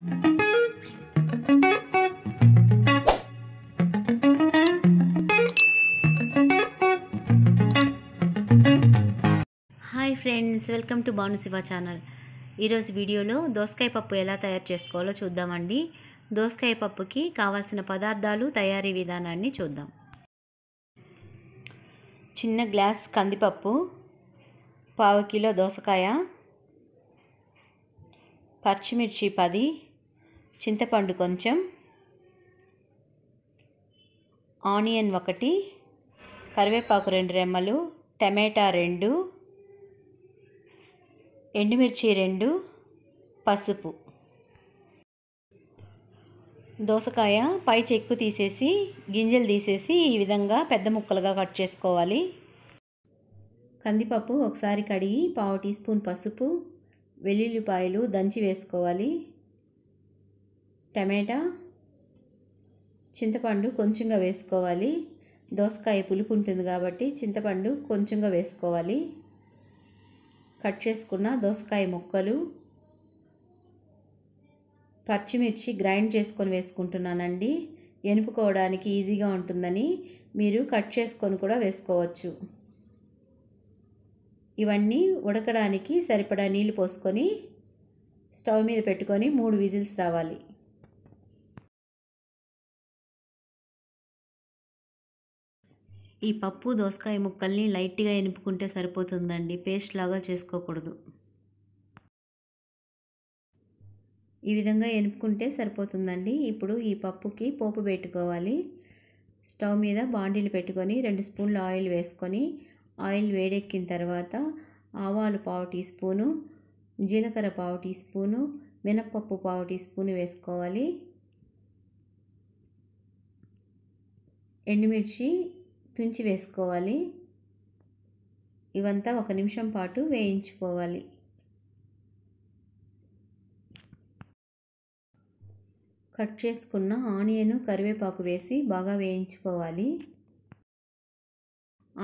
hi friends welcome to Bhanu Shiva channel ఈరోజు వీడియోలో దోసకాయ పప్పు ఎలా తయారు చేసుకోవాలో చూద్దామండి దోసకాయ పప్పుకి కావాల్సిన పదార్థాలు తయారీ విధానాన్ని చూద్దాం చిన్న గ్లాస్ కందిపప్పు పావు కిలో దోసకాయ పచ్చిమిర్చి పది చింతపండు కొంచెం ఆనియన్ ఒకటి కరివేపాకు రెండు రెమ్మలు టమాటా రెండు ఎండుమిర్చి రెండు పసుపు దోసకాయ పై చెక్కు తీసేసి గింజలు తీసేసి ఈ విధంగా పెద్ద ముక్కలుగా కట్ చేసుకోవాలి కందిపప్పు ఒకసారి కడిగి పావు టీ స్పూన్ పసుపు వెల్లుల్లిపాయలు దంచి వేసుకోవాలి టమాటా చింతపండు కొంచెంగా వేసుకోవాలి దోసకాయ పులుపు ఉంటుంది కాబట్టి చింతపండు కొంచెంగా వేసుకోవాలి కట్ చేసుకున్న దోసకాయ ముక్కలు పచ్చిమిర్చి గ్రైండ్ చేసుకొని వేసుకుంటున్నానండి ఎనుపుకోవడానికి ఈజీగా ఉంటుందని మీరు కట్ చేసుకొని కూడా వేసుకోవచ్చు ఇవన్నీ ఉడకడానికి సరిపడా నీళ్ళు పోసుకొని స్టవ్ మీద పెట్టుకొని మూడు విజిల్స్ రావాలి ఈ పప్పు దోసకాయ ముక్కల్ని లైట్గా ఎనుపుకుంటే సరిపోతుందండి పేస్ట్ లాగా చేసుకోకూడదు ఈ విధంగా ఎనుపుకుంటే సరిపోతుందండి ఇప్పుడు ఈ పప్పుకి పోపు పెట్టుకోవాలి స్టవ్ మీద బాండీలు పెట్టుకొని రెండు స్పూన్లు ఆయిల్ వేసుకొని ఆయిల్ వేడెక్కిన తర్వాత ఆవాలు పావు టీ స్పూను జీలకర్ర పావు టీ స్పూను మినప్పప్పు పావు టీ స్పూను వేసుకోవాలి ఎండుమిర్చి తుంచి వేసుకోవాలి ఇవంతా ఒక నిమిషం పాటు వేయించుకోవాలి కట్ చేసుకున్న ఆనియన్ కరివేపాకు వేసి బాగా వేయించుకోవాలి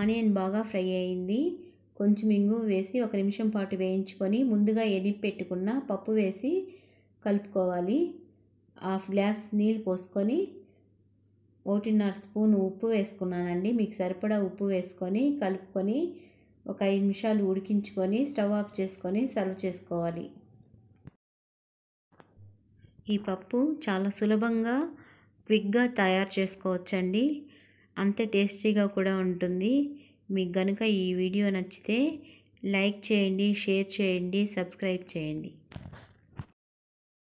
ఆనియన్ బాగా ఫ్రై అయింది కొంచెం ఇంగు వేసి ఒక నిమిషం పాటు వేయించుకొని ముందుగా ఎడిపి పెట్టుకున్న పప్పు వేసి కలుపుకోవాలి హాఫ్ గ్లాస్ నీళ్ళు పోసుకొని ఒకటిన్నర స్పూన్ ఉప్పు వేసుకున్నానండి మీకు సరిపడా ఉప్పు వేసుకొని కలుపుకొని ఒక ఐదు నిమిషాలు ఉడికించుకొని స్టవ్ ఆఫ్ చేసుకొని సర్వ్ చేసుకోవాలి ఈ పప్పు చాలా సులభంగా క్విక్గా తయారు చేసుకోవచ్చండి అంతే టేస్టీగా కూడా ఉంటుంది మీకు గనుక ఈ వీడియో నచ్చితే లైక్ చేయండి షేర్ చేయండి సబ్స్క్రైబ్ చేయండి